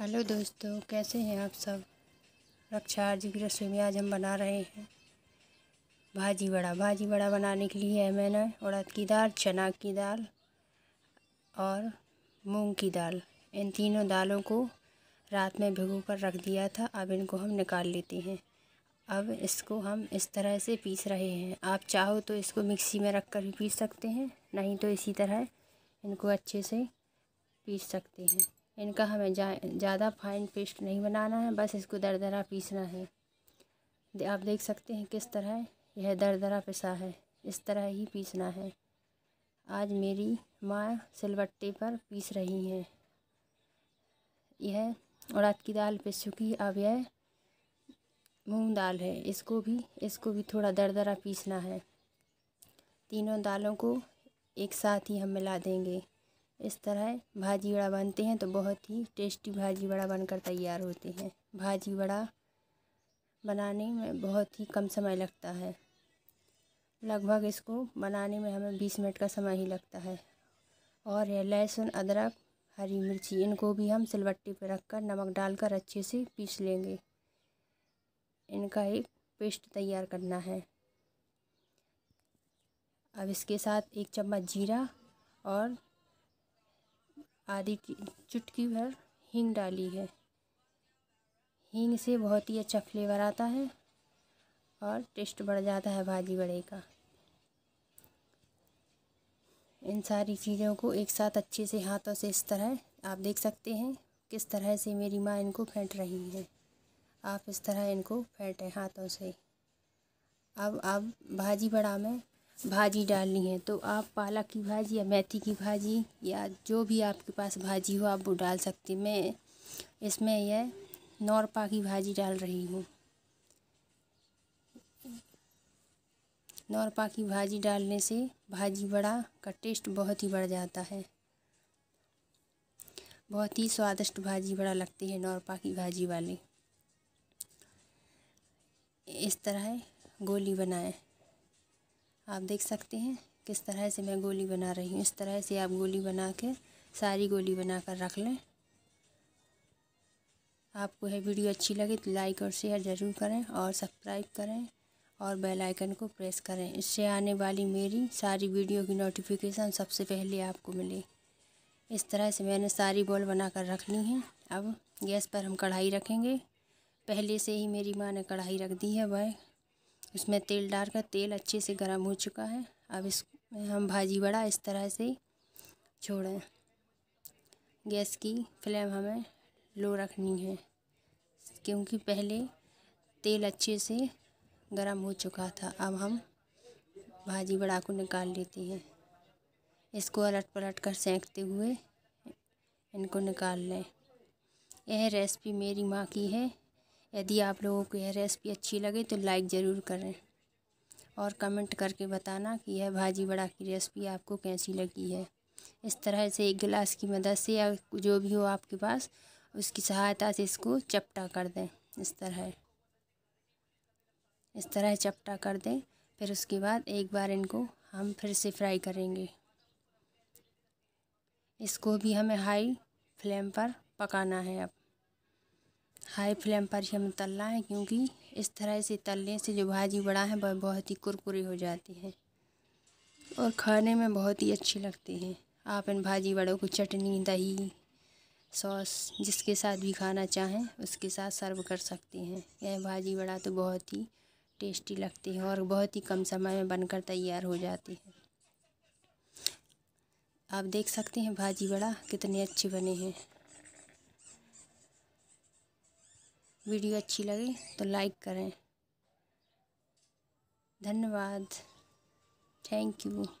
hello दोस्तों कैसे हैं आप सब रक्षा जी की रसोई में आज हम बना रहे हैं भाजी बड़ा भाजी बड़ा बनाने के लिए है मैंने उड़द की दाल चना की दाल और मूंग की दाल इन तीनों दालों को रात में भिगो कर रख दिया था अब इनको हम निकाल लेते हैं अब इसको हम इस तरह से पीस रहे हैं आप चाहो तो इसको मिक्सी में रख कर भी पीस सकते हैं नहीं तो इसी तरह इनको अच्छे से पीस सकते हैं इनका हमें ज़्यादा फाइन पेस्ट नहीं बनाना है बस इसको दरदरा पीसना है आप देख सकते हैं किस तरह यह दरदरा पिसा है इस तरह ही पीसना है आज मेरी माँ सिलबट्टे पर पीस रही हैं यह उड़द की दाल पिस चुकी अब यह मूंग दाल है इसको भी इसको भी थोड़ा दरदरा पीसना है तीनों दालों को एक साथ ही हम मिला देंगे इस तरह भाजी वड़ा बनते हैं तो बहुत ही टेस्टी भाजी वड़ा बनकर तैयार होते हैं भाजी वड़ा बनाने में बहुत ही कम समय लगता है लगभग इसको बनाने में हमें बीस मिनट का समय ही लगता है और यह लहसुन अदरक हरी मिर्ची इनको भी हम सिलबट्टी पर रखकर नमक डालकर अच्छे से पीस लेंगे इनका एक पेस्ट तैयार करना है अब इसके साथ एक चम्मच जीरा और आधी की चुटकी भर हींग डाली है हींग से बहुत ही अच्छा फ्लेवर आता है और टेस्ट बढ़ जाता है भाजी बड़े का इन सारी चीज़ों को एक साथ अच्छे से हाथों से इस तरह आप देख सकते हैं किस तरह से मेरी माँ इनको फेंट रही है आप इस तरह इनको फेंटें हाथों से अब अब भाजी बड़ा में भाजी डालनी है तो आप पालक की भाजी या मेथी की भाजी या जो भी आपके पास भाजी हो आप वो डाल सकते मैं इसमें यह नौरपा की भाजी डाल रही हूँ नौरपा की भाजी डालने से भाजी बड़ा का टेस्ट बहुत ही बढ़ जाता है बहुत ही स्वादिष्ट भाजी बड़ा लगती है नौरपा की भाजी वाली इस तरह गोली बनाएं आप देख सकते हैं किस तरह से मैं गोली बना रही हूँ इस तरह से आप गोली बना के सारी गोली बना कर रख लें आपको यह वीडियो अच्छी लगे तो लाइक और शेयर ज़रूर करें और सब्सक्राइब करें और बेल आइकन को प्रेस करें इससे आने वाली मेरी सारी वीडियो की नोटिफिकेशन सबसे पहले आपको मिले इस तरह से मैंने सारी बॉल बना कर रख ली हैं अब गैस पर हम कढ़ाई रखेंगे पहले से ही मेरी माँ ने कढ़ाई रख दी है वह उसमें तेल डालकर तेल अच्छे से गर्म हो चुका है अब इस हम भाजी बड़ा इस तरह से छोड़ें गैस की फ्लेम हमें लो रखनी है क्योंकि पहले तेल अच्छे से गर्म हो चुका था अब हम भाजी बड़ा को निकाल लेते हैं इसको अलट पलट कर सेंकते हुए इनको निकाल लें यह रेसिपी मेरी माँ की है यदि आप लोगों को यह रेसिपी अच्छी लगे तो लाइक ज़रूर करें और कमेंट करके बताना कि यह भाजी बड़ा की रेसिपी आपको कैसी लगी है इस तरह से एक गिलास की मदद से या जो भी हो आपके पास उसकी सहायता से इसको चपटा कर दें इस तरह इस तरह चपटा कर दें फिर उसके बाद एक बार इनको हम फिर से फ्राई करेंगे इसको भी हमें हाई फ्लेम पर पकाना है अब हाई फ्लेम पर ही हम तलना है क्योंकि इस तरह से तलने से जो भाजी बड़ा है वह बहुत ही कुरकुरी हो जाती है और खाने में बहुत ही अच्छी लगती है आप इन भाजी बड़ों को चटनी दही सॉस जिसके साथ भी खाना चाहें उसके साथ सर्व कर सकते हैं यह भाजी बड़ा तो बहुत ही टेस्टी लगती है और बहुत ही कम समय में बनकर तैयार हो जाती है आप देख सकते हैं भाजी बड़ा कितने अच्छे बने हैं वीडियो अच्छी लगी तो लाइक करें धन्यवाद थैंक यू